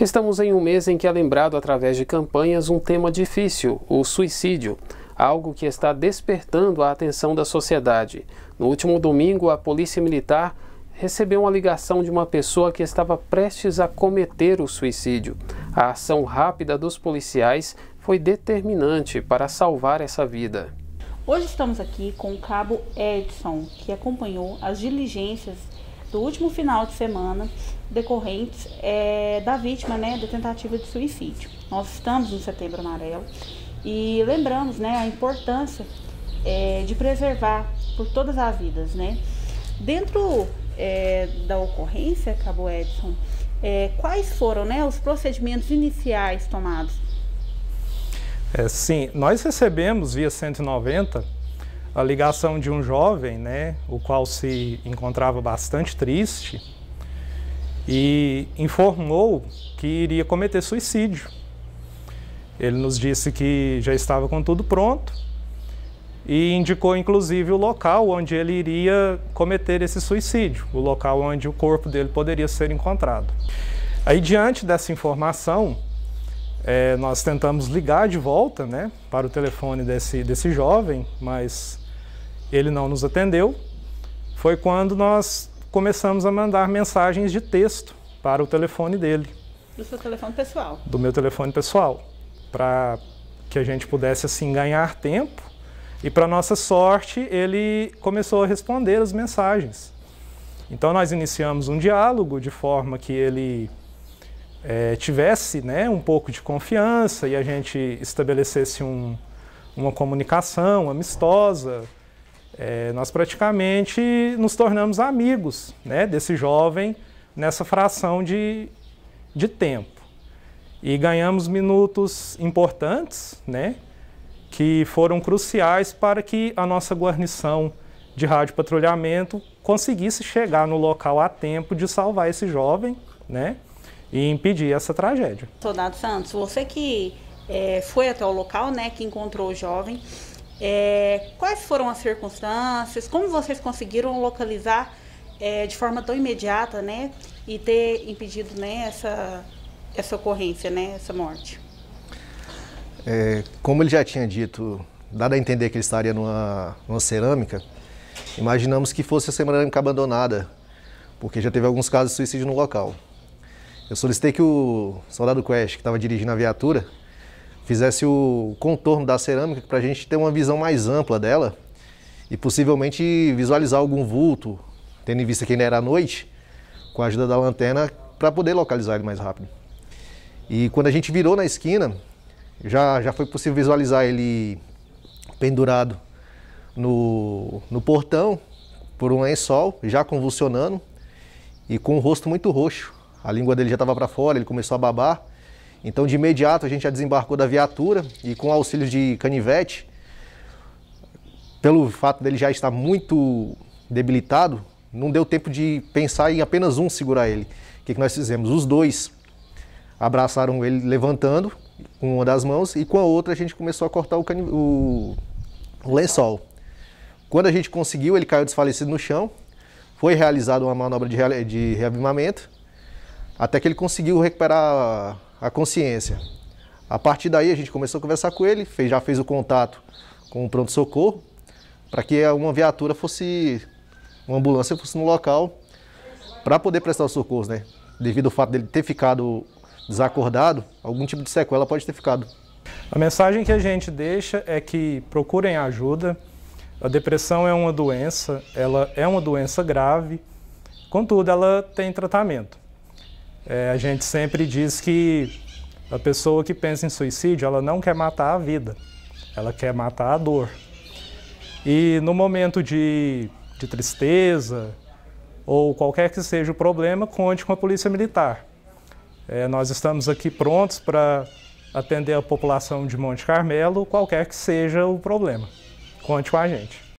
Estamos em um mês em que é lembrado através de campanhas um tema difícil, o suicídio, algo que está despertando a atenção da sociedade. No último domingo, a Polícia Militar recebeu uma ligação de uma pessoa que estava prestes a cometer o suicídio. A ação rápida dos policiais foi determinante para salvar essa vida. Hoje estamos aqui com o cabo Edson, que acompanhou as diligências do último final de semana decorrentes é, da vítima né, da tentativa de suicídio. Nós estamos no Setembro Amarelo e lembramos né, a importância é, de preservar por todas as vidas. Né? Dentro é, da ocorrência, Cabo Edson, é, quais foram né, os procedimentos iniciais tomados? É, sim, nós recebemos via 190 a ligação de um jovem, né, o qual se encontrava bastante triste, e informou que iria cometer suicídio. Ele nos disse que já estava com tudo pronto e indicou inclusive o local onde ele iria cometer esse suicídio, o local onde o corpo dele poderia ser encontrado. Aí, diante dessa informação, é, nós tentamos ligar de volta né, para o telefone desse, desse jovem, mas ele não nos atendeu, foi quando nós começamos a mandar mensagens de texto para o telefone dele. Do seu telefone pessoal? Do meu telefone pessoal, para que a gente pudesse assim ganhar tempo. E para nossa sorte, ele começou a responder as mensagens. Então nós iniciamos um diálogo de forma que ele é, tivesse né, um pouco de confiança e a gente estabelecesse um, uma comunicação amistosa. É, nós praticamente nos tornamos amigos né, desse jovem nessa fração de, de tempo. E ganhamos minutos importantes, né, que foram cruciais para que a nossa guarnição de rádio patrulhamento conseguisse chegar no local a tempo de salvar esse jovem né, e impedir essa tragédia. Soldado Santos, você que é, foi até o local, né, que encontrou o jovem, é, quais foram as circunstâncias? Como vocês conseguiram localizar é, de forma tão imediata, né? E ter impedido né, essa, essa ocorrência, né? Essa morte? É, como ele já tinha dito, dado a entender que ele estaria numa, numa cerâmica, imaginamos que fosse a cerâmica abandonada, porque já teve alguns casos de suicídio no local. Eu solicitei que o soldado Quest, que estava dirigindo a viatura, fizesse o contorno da cerâmica para a gente ter uma visão mais ampla dela e possivelmente visualizar algum vulto, tendo em vista que ainda era noite, com a ajuda da lanterna para poder localizar ele mais rápido. E quando a gente virou na esquina, já, já foi possível visualizar ele pendurado no, no portão por um lençol, já convulsionando e com o rosto muito roxo. A língua dele já estava para fora, ele começou a babar então, de imediato, a gente já desembarcou da viatura e, com auxílio de canivete, pelo fato dele já estar muito debilitado, não deu tempo de pensar em apenas um segurar ele. O que, que nós fizemos? Os dois abraçaram ele levantando com uma das mãos e com a outra a gente começou a cortar o, o... o lençol. Quando a gente conseguiu, ele caiu desfalecido no chão. Foi realizada uma manobra de, re... de reavivamento até que ele conseguiu recuperar a consciência. A partir daí a gente começou a conversar com ele, fez, já fez o contato com o pronto-socorro, para que uma viatura fosse, uma ambulância fosse no local para poder prestar o socorro, né? Devido ao fato dele ter ficado desacordado, algum tipo de sequela pode ter ficado. A mensagem que a gente deixa é que procurem ajuda. A depressão é uma doença, ela é uma doença grave, contudo, ela tem tratamento. É, a gente sempre diz que a pessoa que pensa em suicídio, ela não quer matar a vida, ela quer matar a dor. E no momento de, de tristeza, ou qualquer que seja o problema, conte com a Polícia Militar. É, nós estamos aqui prontos para atender a população de Monte Carmelo, qualquer que seja o problema. Conte com a gente.